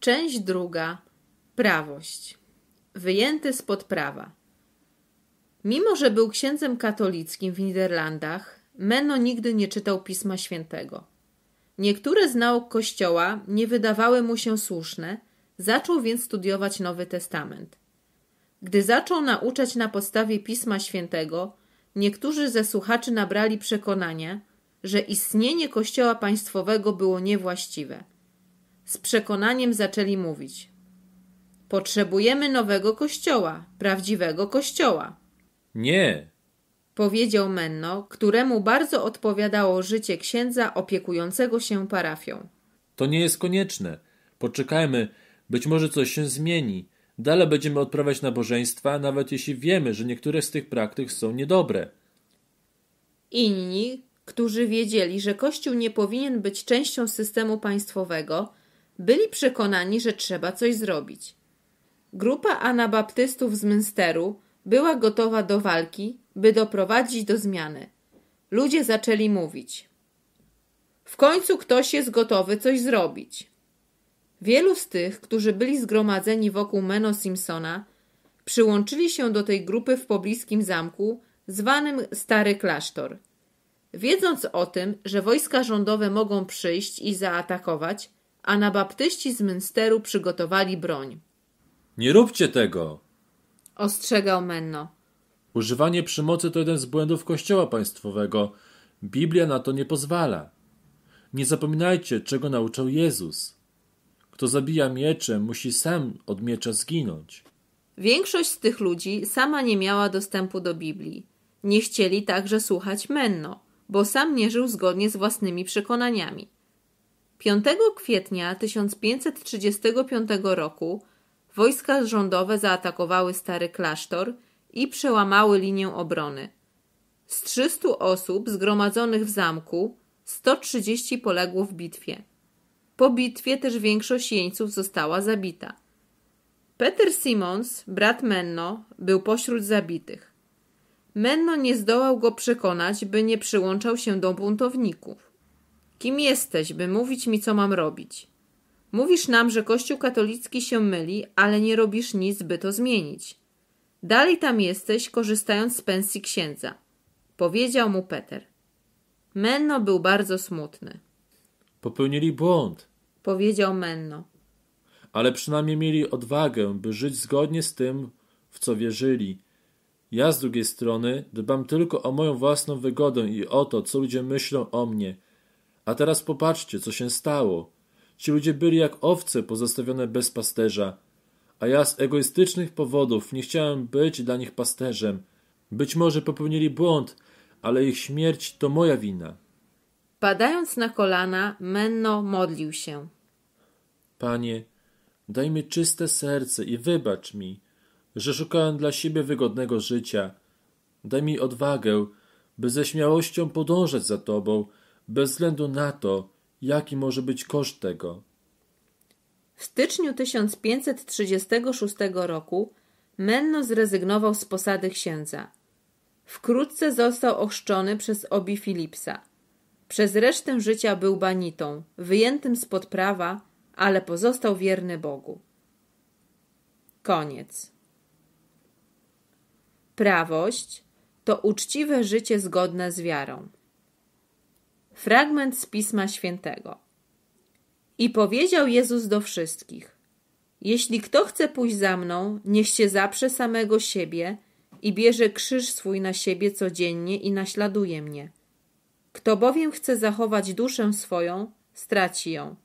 Część druga. Prawość. Wyjęty spod prawa. Mimo, że był księdzem katolickim w Niderlandach, Menno nigdy nie czytał Pisma Świętego. Niektóre z nauk Kościoła nie wydawały mu się słuszne, zaczął więc studiować Nowy Testament. Gdy zaczął nauczać na podstawie Pisma Świętego, niektórzy ze słuchaczy nabrali przekonania, że istnienie Kościoła państwowego było niewłaściwe – z przekonaniem zaczęli mówić: Potrzebujemy nowego kościoła, prawdziwego kościoła. Nie, powiedział Menno, któremu bardzo odpowiadało życie księdza opiekującego się parafią. To nie jest konieczne. Poczekajmy, być może coś się zmieni. Dalej będziemy odprawiać nabożeństwa, nawet jeśli wiemy, że niektóre z tych praktyk są niedobre. Inni, którzy wiedzieli, że Kościół nie powinien być częścią systemu państwowego, byli przekonani, że trzeba coś zrobić. Grupa anabaptystów z Münsteru była gotowa do walki, by doprowadzić do zmiany. Ludzie zaczęli mówić. W końcu ktoś jest gotowy coś zrobić. Wielu z tych, którzy byli zgromadzeni wokół Meno Simpsona, przyłączyli się do tej grupy w pobliskim zamku, zwanym Stary Klasztor. Wiedząc o tym, że wojska rządowe mogą przyjść i zaatakować, Anabaptyści z Münsteru przygotowali broń. Nie róbcie tego! Ostrzegał Menno. Używanie przemocy to jeden z błędów Kościoła Państwowego. Biblia na to nie pozwala. Nie zapominajcie, czego nauczał Jezus. Kto zabija mieczem, musi sam od miecza zginąć. Większość z tych ludzi sama nie miała dostępu do Biblii. Nie chcieli także słuchać Menno, bo sam nie żył zgodnie z własnymi przekonaniami. 5 kwietnia 1535 roku wojska rządowe zaatakowały stary klasztor i przełamały linię obrony. Z 300 osób zgromadzonych w zamku 130 poległo w bitwie. Po bitwie też większość jeńców została zabita. Peter Simons, brat Menno, był pośród zabitych. Menno nie zdołał go przekonać, by nie przyłączał się do buntowników. Kim jesteś, by mówić mi, co mam robić? Mówisz nam, że Kościół katolicki się myli, ale nie robisz nic, by to zmienić. Dalej tam jesteś, korzystając z pensji księdza. Powiedział mu Peter. Menno był bardzo smutny. Popełnili błąd, powiedział Menno. Ale przynajmniej mieli odwagę, by żyć zgodnie z tym, w co wierzyli. Ja z drugiej strony dbam tylko o moją własną wygodę i o to, co ludzie myślą o mnie – a teraz popatrzcie, co się stało. Ci ludzie byli jak owce pozostawione bez pasterza, a ja z egoistycznych powodów nie chciałem być dla nich pasterzem. Być może popełnili błąd, ale ich śmierć to moja wina. Padając na kolana, Menno modlił się. Panie, daj mi czyste serce i wybacz mi, że szukałem dla siebie wygodnego życia. Daj mi odwagę, by ze śmiałością podążać za Tobą, bez względu na to, jaki może być koszt tego. W styczniu 1536 roku Menno zrezygnował z posady księdza. Wkrótce został ochrzczony przez Obi Filipsa. Przez resztę życia był banitą, wyjętym spod prawa, ale pozostał wierny Bogu. Koniec. Prawość to uczciwe życie zgodne z wiarą fragment z Pisma Świętego. I powiedział Jezus do wszystkich: Jeśli kto chce pójść za mną, niech się zaprze samego siebie i bierze krzyż swój na siebie codziennie i naśladuje mnie. Kto bowiem chce zachować duszę swoją, straci ją.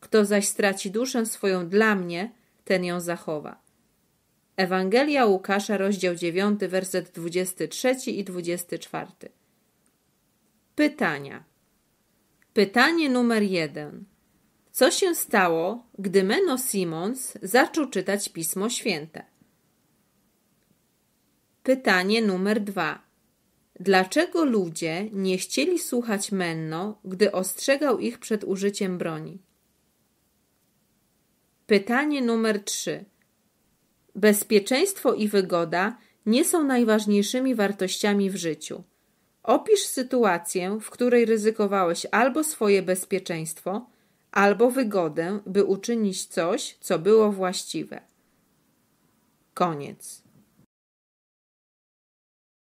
Kto zaś straci duszę swoją dla mnie, ten ją zachowa. Ewangelia Łukasza, rozdział 9, werset 23 i 24. Pytania. Pytanie numer jeden. Co się stało, gdy Menno Simons zaczął czytać Pismo Święte? Pytanie numer dwa. Dlaczego ludzie nie chcieli słuchać Menno, gdy ostrzegał ich przed użyciem broni? Pytanie numer trzy. Bezpieczeństwo i wygoda nie są najważniejszymi wartościami w życiu. Opisz sytuację, w której ryzykowałeś albo swoje bezpieczeństwo, albo wygodę, by uczynić coś, co było właściwe. Koniec.